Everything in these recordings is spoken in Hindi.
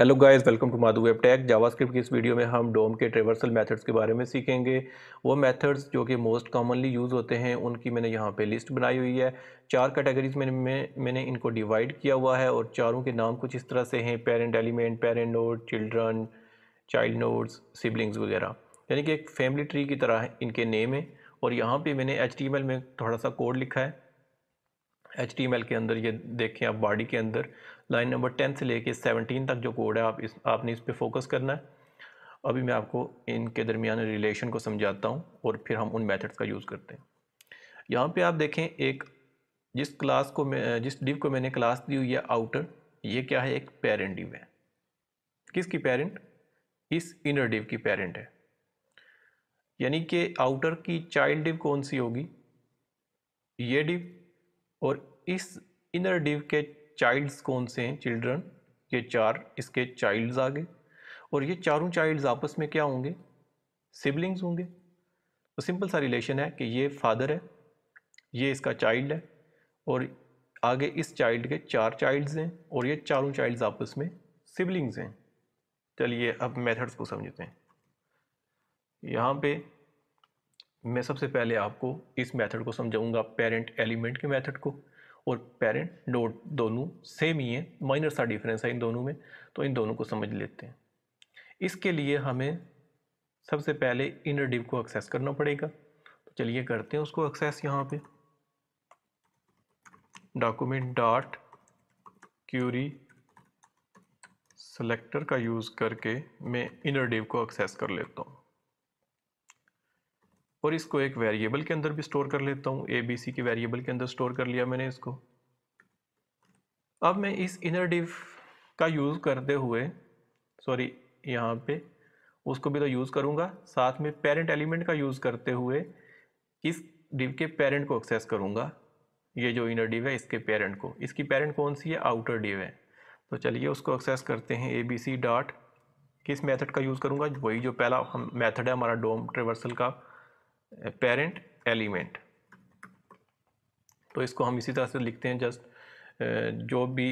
hello guys welcome to Madhu web tech JavaScript की इस वीडियो में हम डोम के ट्रेवर्सल मेथड्स के बारे में सीखेंगे वो मेथड्स जो कि मोस्ट कॉमनली यूज़ होते हैं उनकी मैंने यहाँ पे लिस्ट बनाई हुई है चार कैटेगरीज में मैंने इनको डिवाइड किया हुआ है और चारों के नाम कुछ इस तरह से हैं parent element parent node children child nodes siblings वगैरह यानी कि एक फैमिली ट्री की तरह इनके नेम है और यहाँ पर मैंने एच में थोड़ा सा कोड लिखा है एच के अंदर ये देखें आप बॉडी के अंदर लाइन नंबर टेन से लेके सेवनटीन तक जो कोड है आप इस आपने इस पर फोकस करना है अभी मैं आपको इनके दरमियान रिलेशन को समझाता हूँ और फिर हम उन मेथड्स का यूज़ करते हैं यहाँ पे आप देखें एक जिस क्लास को मैं जिस डिव को मैंने क्लास दी हुई है आउटर ये क्या है एक पेरेंट डिव है किसकी पेरेंट इस इनर डिव की पेरेंट है यानी कि आउटर की चाइल्ड डिव कौन सी होगी ये डिव और इस इनर डिव के चाइल्ड्स कौन से हैं चिल्ड्रन ये चार इसके चाइल्ड्स आ गए और ये चारों चाइल्ड्स आपस में क्या होंगे सिबलिंग्स होंगे तो सिंपल सा रिलेशन है कि ये फादर है ये इसका चाइल्ड है और आगे इस चाइल्ड के चार चाइल्ड्स हैं और ये चारों चाइल्ड्स आपस में सिबलिंग्स हैं चलिए अब मेथड्स को समझते हैं यहाँ पे मैं सबसे पहले आपको इस मेथड को समझाऊंगा पेरेंट एलिमेंट के मेथड को और पेरेंट दो दोनों सेम ही हैं माइनर सा डिफरेंस है इन दोनों में तो इन दोनों को समझ लेते हैं इसके लिए हमें सबसे पहले इनर डिव को एक्सेस करना पड़ेगा तो चलिए करते हैं उसको एक्सेस यहाँ पे डॉक्यूमेंट डॉट क्यूरी सेलेक्टर का यूज़ करके मैं इनर डिव को एक्सेस कर लेता हूँ और इसको एक वेरिएबल के अंदर भी स्टोर कर लेता हूँ ए बी सी के वेरिएबल के अंदर स्टोर कर लिया मैंने इसको अब मैं इस इनर डिव का यूज़ करते हुए सॉरी यहाँ पे उसको भी तो यूज़ करूँगा साथ में पेरेंट एलिमेंट का यूज़ करते हुए इस डिव के पेरेंट को एक्सेस करूँगा ये जो इनर डिव है इसके पेरेंट को इसकी पेरेंट कौन सी है आउटर डिव है तो चलिए उसको एक्सेस करते हैं ए बी सी डॉट किस मेथड का यूज़ करूँगा वही जो पहला हम मेथड है हमारा डोम ट्रेवर्सल का पेरेंट एलिमेंट तो इसको हम इसी तरह से लिखते हैं जस्ट जो भी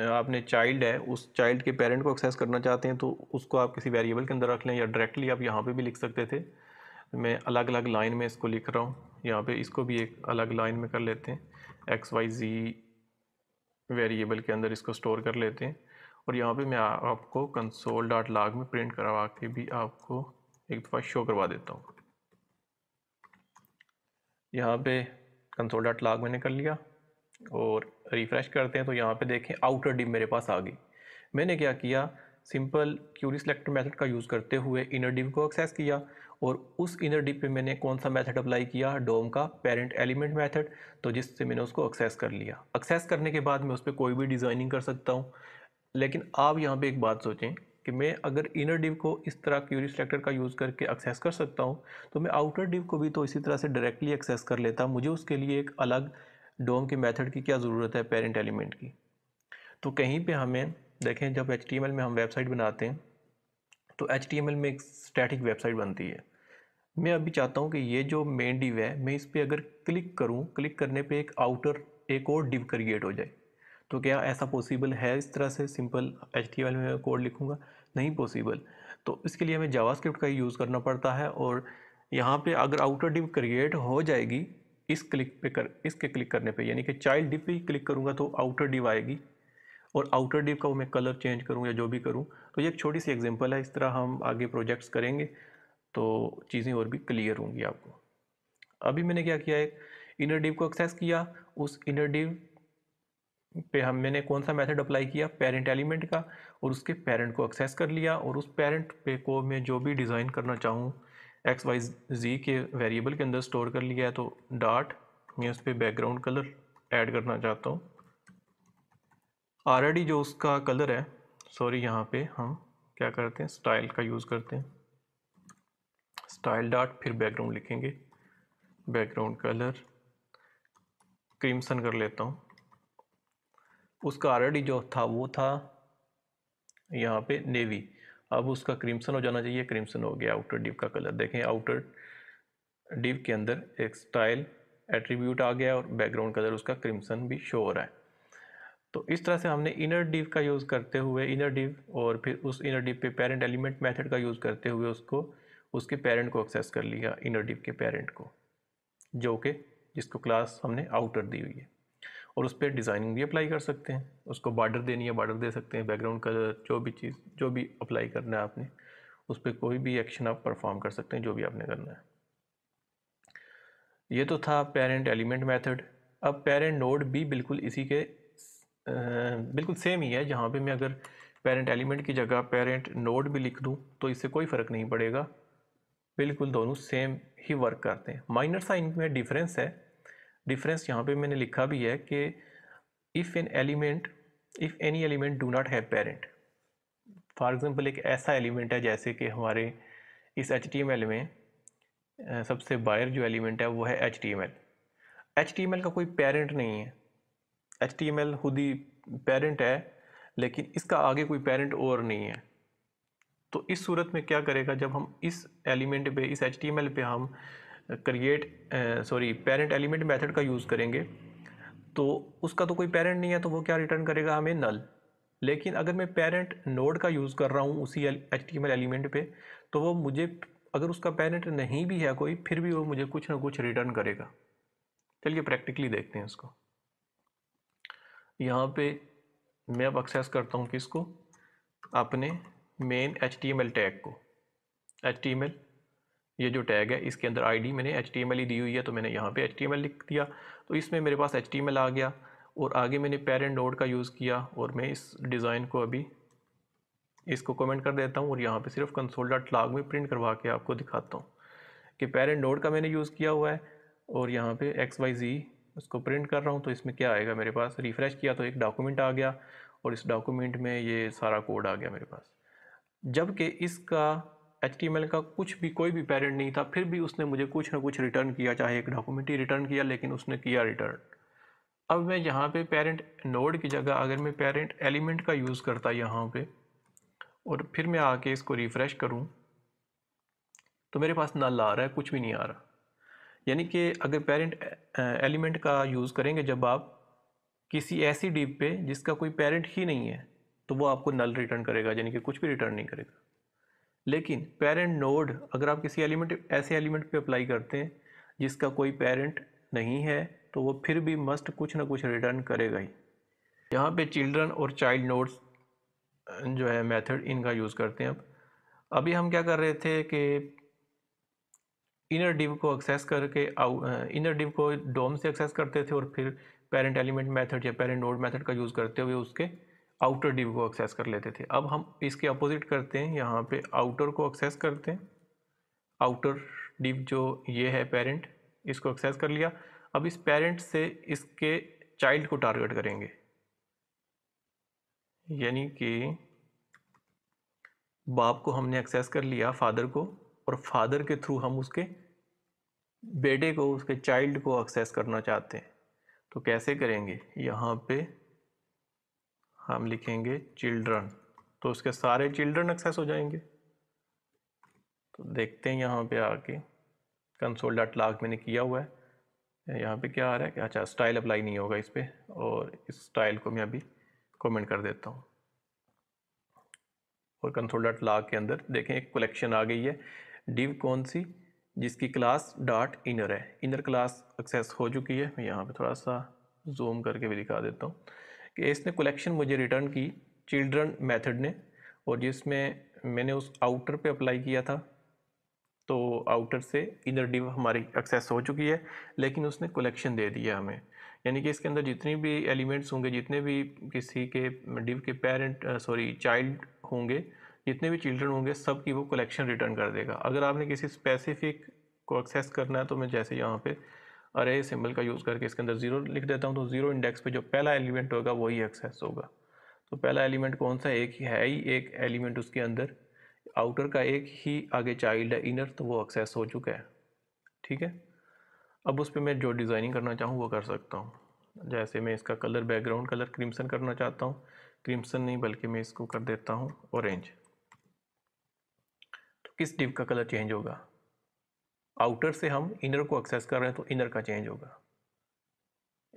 आपने चाइल्ड है उस चाइल्ड के पेरेंट को एक्सेस करना चाहते हैं तो उसको आप किसी वेरिएबल के अंदर रख लें या डायरेक्टली आप यहाँ पे भी लिख सकते थे मैं अलग अलग लाइन में इसको लिख रहा हूँ यहाँ पे इसको भी एक अलग लाइन में कर लेते हैं एक्स वाई जी वेरिएबल के अंदर इसको स्टोर कर लेते हैं और यहाँ पर मैं आपको कंसोल डॉट लाग में प्रिंट करवा के भी आपको एक दफ़ा शो करवा देता हूँ यहाँ पे कंसोल डॉट लाग मैंने कर लिया और रिफ़्रेश करते हैं तो यहाँ पे देखें आउटर डिप मेरे पास आ गई मैंने क्या किया सिंपल क्यूरी सेलेक्टर मेथड का यूज़ करते हुए इनर डिप को एक्सेस किया और उस इनर डिप पे मैंने कौन सा मेथड अप्लाई किया डोम का पेरेंट एलिमेंट मेथड तो जिससे मैंने उसको एक्सेस कर लिया एक्सेस करने के बाद मैं उस पर कोई भी डिज़ाइनिंग कर सकता हूँ लेकिन आप यहाँ पे एक बात सोचें कि मैं अगर इनर डिव को इस तरह क्यूरी सिलेक्टर का यूज़ करके एक्सेस कर सकता हूँ तो मैं आउटर डिव को भी तो इसी तरह से डायरेक्टली एक्सेस कर लेता मुझे उसके लिए एक अलग डोम के मेथड की क्या ज़रूरत है पेरेंट एलिमेंट की तो कहीं पे हमें देखें जब एच में हम वेबसाइट बनाते हैं तो एच में एक स्टैटिक वेबसाइट बनती है मैं अभी चाहता हूँ कि ये जो मेन डिव है मैं इस पर अगर क्लिक करूँ क्लिक करने पर एक आउटर एक और डिव क्रिएट हो जाए तो क्या ऐसा पॉसिबल है इस तरह से सिंपल एच टी में कोड लिखूँगा नहीं पॉसिबल तो इसके लिए हमें स्क्रिप्ट का यूज़ करना पड़ता है और यहाँ पे अगर आउटर डिप क्रिएट हो जाएगी इस क्लिक पे कर इसके क्लिक करने पे यानी कि चाइल्ड डिप पे क्लिक करूँगा तो आउटर डिप आएगी और आउटर डिप का वो मैं कलर चेंज करूँ या जो भी करूँ तो ये एक छोटी सी एग्जांपल है इस तरह हम आगे प्रोजेक्ट्स करेंगे तो चीज़ें और भी क्लियर होंगी आपको अभी मैंने क्या किया है इनर डिप को एक्सेस किया उस इनर डिप पे हम मैंने कौन सा मेथड अप्लाई किया पेरेंट एलिमेंट का और उसके पेरेंट को एक्सेस कर लिया और उस पेरेंट पे को मैं जो भी डिज़ाइन करना चाहूँ एक्स वाई जी के वेरिएबल के अंदर स्टोर कर लिया है तो डाट मैं उस पर बैकग्राउंड कलर ऐड करना चाहता हूँ ऑलरेडी जो उसका कलर है सॉरी यहाँ पे हम क्या करते हैं स्टाइल का यूज़ करते हैं स्टाइल डाट फिर बैकग्राउंड लिखेंगे बैकग्राउंड कलर क्रिम्सन कर लेता हूँ उसका ऑलरेडी जो था वो था यहाँ पे नेवी अब उसका क्रिम्सन हो जाना चाहिए क्रिम्सन हो गया आउटर डिप का कलर देखें आउटर डिप के अंदर एक स्टाइल एट्रीब्यूट आ गया और बैकग्राउंड कलर उसका क्रिम्सन भी शो हो रहा है तो इस तरह से हमने इनर डिव का यूज़ करते हुए इनर डिव और फिर उस इनर डिव पे पेरेंट एलिमेंट मेथड का यूज़ करते हुए उसको उसके पेरेंट को एक्सेस कर लिया इनर डिव के पेरेंट को जो कि जिसको क्लास हमने आउटर दी हुई है और उस पर डिज़ाइनिंग भी अप्लाई कर सकते हैं उसको बॉर्डर देनी है बॉर्डर दे सकते हैं बैकग्राउंड कलर जो भी चीज़ जो भी अप्लाई करना है आपने उस पर कोई भी एक्शन आप परफॉर्म कर सकते हैं जो भी आपने करना है ये तो था पेरेंट एलिमेंट मेथड अब पेरेंट नोड भी बिल्कुल इसी के बिल्कुल सेम ही है जहाँ पे मैं अगर पेरेंट एलिमेंट की जगह पेरेंट नोड भी लिख दूँ तो इससे कोई फ़र्क नहीं पड़ेगा बिल्कुल दोनों सेम ही वर्क करते हैं माइनर सा इनमें डिफरेंस है डिफरेंस यहाँ पे मैंने लिखा भी है कि if an element if any element do not have parent for example एक ऐसा एलिमेंट है जैसे कि हमारे इस एच में सबसे बाहर जो एलिमेंट है वो है एच टी एच का कोई पेरेंट नहीं है एच खुद ही पेरेंट है लेकिन इसका आगे कोई पेरेंट और नहीं है तो इस सूरत में क्या करेगा जब हम इस एलिमेंट पे इस एच पे हम create sorry parent element method का यूज़ करेंगे तो उसका तो कोई पेरेंट नहीं है तो वो क्या रिटर्न करेगा हमें नल लेकिन अगर मैं पेरेंट नोड का यूज़ कर रहा हूँ उसी एच टी एलिमेंट पे तो वो मुझे अगर उसका पेरेंट नहीं भी है कोई फिर भी वो मुझे कुछ ना कुछ रिटर्न करेगा चलिए प्रैक्टिकली देखते हैं इसको यहाँ पे मैं अब एक्सेस करता हूँ किसको अपने main H T M L tag को एच टी एम एल ये जो टैग है इसके अंदर आईडी मैंने एच ही दी हुई है तो मैंने यहाँ पे एच लिख दिया तो इसमें मेरे पास एच आ गया और आगे मैंने पेरेंट नोड का यूज़ किया और मैं इस डिज़ाइन को अभी इसको कमेंट कर देता हूँ और यहाँ पे सिर्फ कंसोल डॉट लाग में प्रिंट करवा के आपको दिखाता हूँ कि पेरेंट नोड का मैंने यूज़ किया हुआ है और यहाँ पर एक्स वाई जी उसको प्रिंट कर रहा हूँ तो इसमें क्या आएगा मेरे पास रिफ़्रेश किया तो एक डॉक्यूमेंट आ गया और इस डॉक्यूमेंट में ये सारा कोड आ गया मेरे पास जबकि इसका एच का कुछ भी कोई भी पेरेंट नहीं था फिर भी उसने मुझे कुछ ना कुछ रिटर्न किया चाहे एक डॉक्यूमेंट ही रिटर्न किया लेकिन उसने किया रिटर्न अब मैं यहाँ पे पेरेंट नोड की जगह अगर मैं पेरेंट एलिमेंट का यूज़ करता यहाँ पे और फिर मैं आके इसको रिफ़्रेश करूँ तो मेरे पास नल आ रहा है कुछ भी नहीं आ रहा यानी कि अगर पेरेंट एलिमेंट का यूज़ करेंगे जब आप किसी ऐसी डीप पे जिसका कोई पेरेंट ही नहीं है तो वो आपको नल रिटर्न करेगा यानी कि कुछ भी रिटर्न नहीं करेगा लेकिन पेरेंट नोड अगर आप किसी एलिमेंट ऐसे एलिमेंट पे अप्लाई करते हैं जिसका कोई पेरेंट नहीं है तो वो फिर भी मस्ट कुछ ना कुछ रिटर्न करेगा ही यहाँ पे चिल्ड्रन और चाइल्ड नोड्स अं, जो है मेथड इनका यूज़ करते हैं अब अभी हम क्या कर रहे थे कि इनर डिव को एक्सेस करके इनर डिव अं, को डोम से एक्सेस करते थे और फिर पेरेंट एलिमेंट मेथड या पेरेंट नोड मेथड का यूज़ करते हुए उसके आउटर डिव को एक्सेस कर लेते थे अब हम इसके अपोजिट करते हैं यहाँ पे आउटर को एक्सेस करते हैं आउटर डिव जो ये है पेरेंट इसको एक्सेस कर लिया अब इस पेरेंट से इसके चाइल्ड को टारगेट करेंगे यानी कि बाप को हमने एक्सेस कर लिया फादर को और फादर के थ्रू हम उसके बेटे को उसके चाइल्ड को एक्सेस करना चाहते हैं तो कैसे करेंगे यहाँ पे हम लिखेंगे चिल्ड्रन तो उसके सारे चिल्ड्रन एक्सेस हो जाएंगे तो देखते हैं यहाँ पे आके कंसोल डॉट लाग मैंने किया हुआ है यहाँ पे क्या आ रहा है कि अच्छा स्टाइल अप्लाई नहीं होगा इस पर और इस स्टाइल को मैं अभी कमेंट कर देता हूँ और कंसोल डॉट लाग के अंदर देखें एक कलेक्शन आ गई है डिव कौन सी जिसकी क्लास डॉट इनर है इनर क्लास एक्सेस हो चुकी है मैं यहाँ पर थोड़ा सा जूम करके भी दिखा देता हूँ कि इसने कलेक्शन मुझे रिटर्न की चिल्ड्रन मेथड ने और जिसमें मैंने उस आउटर पे अप्लाई किया था तो आउटर से इधर डिव हमारी एक्सेस हो चुकी है लेकिन उसने कलेक्शन दे दिया हमें यानी कि इसके अंदर जितने भी एलिमेंट्स होंगे जितने भी किसी के डिव के पेरेंट सॉरी चाइल्ड होंगे जितने भी चिल्ड्रन होंगे सब की वो कलेक्शन रिटर्न कर देगा अगर आपने किसी स्पेसिफिक को एक्सेस करना है तो मैं जैसे यहाँ पे अरे सिंबल का यूज़ करके इसके अंदर जीरो लिख देता हूँ तो जीरो इंडेक्स पे जो पहला एलिमेंट होगा वही एक्सेस होगा तो पहला एलिमेंट कौन सा एक ही है ही एक एलिमेंट उसके अंदर आउटर का एक ही आगे चाइल्ड है इनर तो वो एक्सेस हो चुका है ठीक है अब उस पर मैं जो डिज़ाइनिंग करना चाहूँ वो कर सकता हूँ जैसे मैं इसका कलर बैकग्राउंड कलर क्रिम्सन करना चाहता हूँ क्रिम्सन नहीं बल्कि मैं इसको कर देता हूँ ऑरेंज तो किस डिव का कलर चेंज होगा आउटर से हम इनर को एक्सेस कर रहे हैं तो इनर का चेंज होगा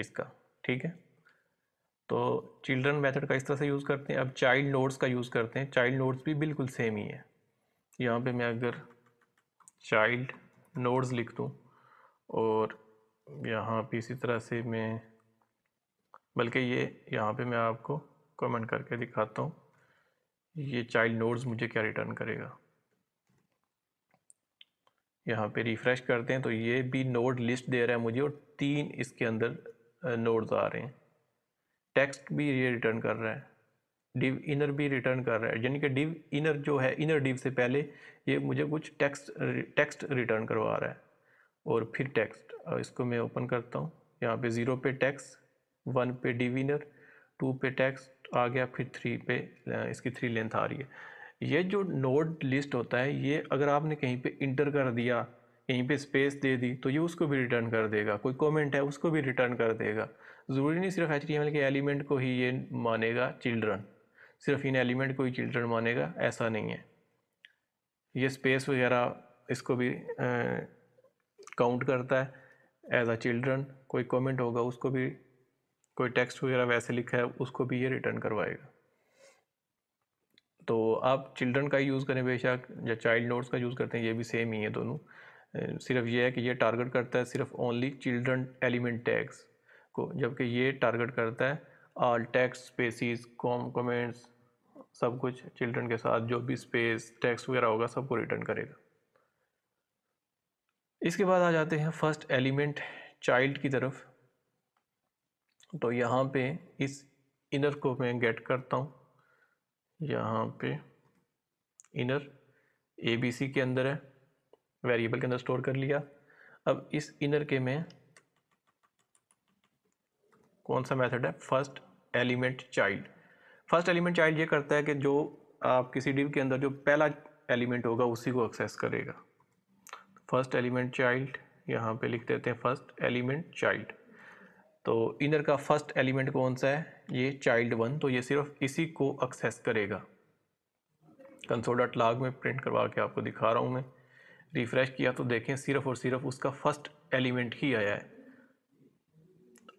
इसका ठीक है तो चिल्ड्रन मेथड का इस तरह से यूज़ करते हैं अब चाइल्ड नोट्स का यूज़ करते हैं चाइल्ड नोट्स भी बिल्कुल सेम ही है यहाँ पे मैं अगर चाइल्ड नोट्स लिख दूँ और यहाँ पे इसी तरह से मैं बल्कि ये यहाँ पे मैं आपको कमेंट करके दिखाता हूँ ये चाइल्ड नोट्स मुझे क्या रिटर्न करेगा यहाँ पे रिफ़्रेश करते हैं तो ये भी नोड लिस्ट दे रहा है मुझे और तीन इसके अंदर नोड्स आ रहे हैं टेक्स्ट भी ये रिटर्न कर रहा है डिव इनर भी रिटर्न कर रहा है यानी कि डिव इनर जो है इनर डिव से पहले ये मुझे कुछ टेक्स्ट टेक्स्ट रिटर्न करवा रहा है और फिर टेक्स्ट इसको मैं ओपन करता हूँ यहाँ पे ज़ीरो पे टेक्स्ट वन पे डिव इनर टू पे टेक्स्ट आ गया फिर थ्री पे इसकी थ्री लेंथ आ रही है ये जो नोड लिस्ट होता है ये अगर आपने कहीं पे इंटर कर दिया कहीं पे स्पेस दे दी तो ये उसको भी रिटर्न कर देगा कोई कमेंट है उसको भी रिटर्न कर देगा ज़रूरी नहीं सिर्फ एच के एलिमेंट को ही ये मानेगा चिल्ड्रन सिर्फ इन एलिमेंट को ही चिल्ड्रन मानेगा ऐसा नहीं है ये स्पेस वगैरह इसको भी काउंट करता है एज अ चिल्ड्रन कोई कमेंट होगा उसको भी कोई टेक्स्ट वगैरह वैसे लिखा है उसको भी ये रिटर्न करवाएगा तो आप चिल्ड्रन का ही यूज़ करें बेशक या चाइल्ड नोट्स का यूज़ करते हैं ये भी सेम ही है दोनों सिर्फ ये है कि ये टारगेट करता है सिर्फ ओनली चिल्ड्रन एलिमेंट टैग्स को जबकि ये टारगेट करता है ऑल टैक्स स्पेसिस कॉम कमेंट्स सब कुछ चिल्ड्रन के साथ जो भी स्पेस टैक्स वगैरह होगा सबको रिटर्न करेगा इसके बाद आ जाते हैं फर्स्ट एलिमेंट चाइल्ड की तरफ तो यहाँ पे इस इनर को मैं गेट करता हूँ यहाँ पे इनर ए बी सी के अंदर है वेरिएबल के अंदर स्टोर कर लिया अब इस इनर के में कौन सा मेथड है first element child first element child ये करता है कि जो आप किसी डिव के अंदर जो पहला एलिमेंट होगा उसी को एक्सेस करेगा फर्स्ट एलिमेंट चाइल्ड यहाँ पे लिख देते हैं फर्स्ट एलिमेंट चाइल्ड तो इनर का फर्स्ट एलिमेंट कौन सा है ये चाइल्ड वन तो ये सिर्फ इसी को एक्सेस करेगा कंसोल डॉट लाग में प्रिंट करवा के आपको दिखा रहा हूँ मैं रिफ़्रेश किया तो देखें सिर्फ और सिर्फ उसका फर्स्ट एलिमेंट ही आया है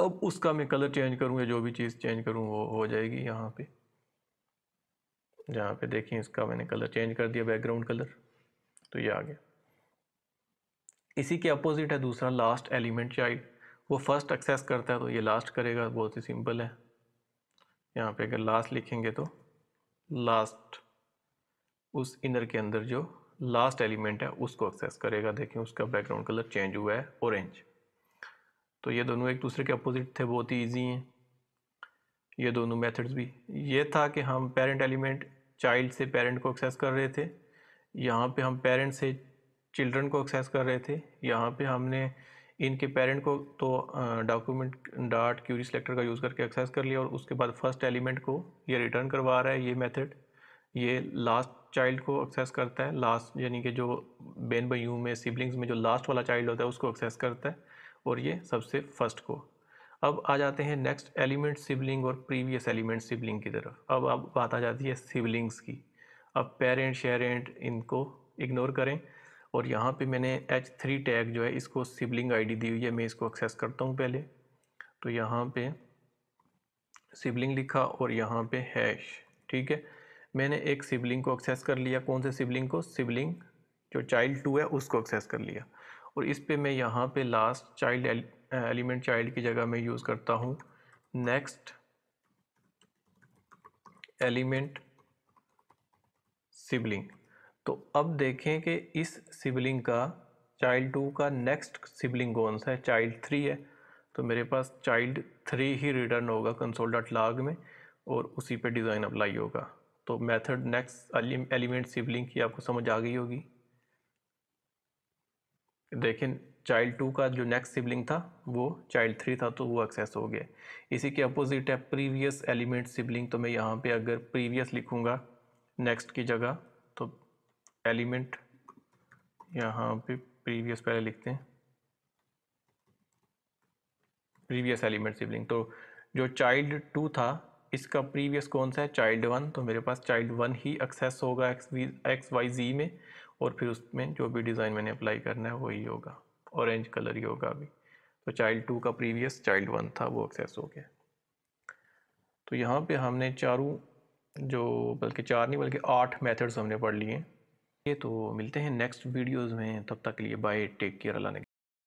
अब उसका मैं कलर चेंज करूँ या जो भी चीज़ चेंज करूँ वो हो जाएगी यहाँ पे जहाँ पे देखें इसका मैंने कलर चेंज कर दिया बैकग्राउंड कलर तो ये आ गया इसी के अपोजिट है दूसरा लास्ट एलिमेंट चाइल्ड वो फर्स्ट एक्सेस करता है तो ये लास्ट करेगा बहुत ही सिंपल है यहाँ पे अगर लास्ट लिखेंगे तो लास्ट उस इनर के अंदर जो लास्ट एलिमेंट है उसको एक्सेस करेगा देखें उसका बैकग्राउंड कलर चेंज हुआ है ऑरेंज तो ये दोनों एक दूसरे के अपोजिट थे बहुत ही ईजी हैं ये दोनों मेथड्स भी ये था कि हम पेरेंट एलिमेंट चाइल्ड से पेरेंट को एक्सेस कर रहे थे यहाँ पे हम पेरेंट से चिल्ड्रन को एक्सेस कर रहे थे यहाँ पे हमने इनके पेरेंट को तो डॉक्यूमेंट डॉट क्यूरी सेलेक्टर का यूज़ करके एक्सेस कर लिया और उसके बाद फर्स्ट एलिमेंट को ये रिटर्न करवा रहा है ये मेथड ये लास्ट चाइल्ड को एक्सेस करता है लास्ट यानी कि जो बेन बयू में सिबलिंग्स में जो लास्ट वाला चाइल्ड होता है उसको एक्सेस करता है और ये सबसे फर्स्ट को अब आ जाते हैं नेक्स्ट एलिमेंट सिबलिंग और प्रीवियस एलिमेंट सिबलिंग की तरफ अब अब बात आ जाती है सिबलिंग्स की अब पेरेंट शेरेंट इनको इग्नोर करें और यहाँ पे मैंने एच थ्री टैग जो है इसको सिबलिंग आईडी दी हुई है मैं इसको एक्सेस करता हूँ पहले तो यहाँ पे सिबलिंग लिखा और यहाँ पे हैश ठीक है मैंने एक सिबलिंग को एक्सेस कर लिया कौन से सिबलिंग को सिबलिंग जो चाइल्ड टू है उसको एक्सेस कर लिया और इस पर मैं यहाँ पर लास्ट चाइल्ड एलिमेंट चाइल्ड की जगह मैं यूज़ करता हूँ नेक्स्ट एलिमेंट सिबलिंग तो अब देखें कि इस सिबलिंग का चाइल्ड टू का नेक्स्ट सिबलिंग कौन सा है चाइल्ड थ्री है तो मेरे पास चाइल्ड थ्री ही रिटर्न होगा कंसोल डॉट लाग में और उसी पे डिज़ाइन अप्लाई होगा तो मेथड नेक्स्ट एलिमेंट सिबलिंग की आपको समझ आ गई होगी देखें चाइल्ड टू का जो नेक्स्ट सिबलिंग था वो चाइल्ड थ्री था तो वो एक्सेस हो गया इसी के अपोजिट है प्रीवियस एलिमेंट सिबलिंग तो मैं यहाँ पे अगर प्रीवियस लिखूँगा नेक्स्ट की जगह एलिमेंट यहाँ पे प्रीवियस पहले लिखते हैं प्रीवियस एलिमेंट सिबलिंग तो जो चाइल्ड टू था इसका प्रीवियस कौन सा है चाइल्ड वन तो मेरे पास चाइल्ड वन ही एक्सेस होगा X V X Y G में और फिर उसमें जो भी डिज़ाइन मैंने अप्लाई करना है वही होगा ऑरेंज कलर ही होगा अभी तो चाइल्ड टू का प्रीवियस चाइल्ड वन था वो एक्सेस हो गया तो यहाँ पे हमने चारों जो बल्कि चार नहीं बल्कि आठ मेथड्स हमने पढ़ लिए हैं तो मिलते हैं नेक्स्ट वीडियोस में तब तक के लिए बाय टेक केयर अल्लाह ने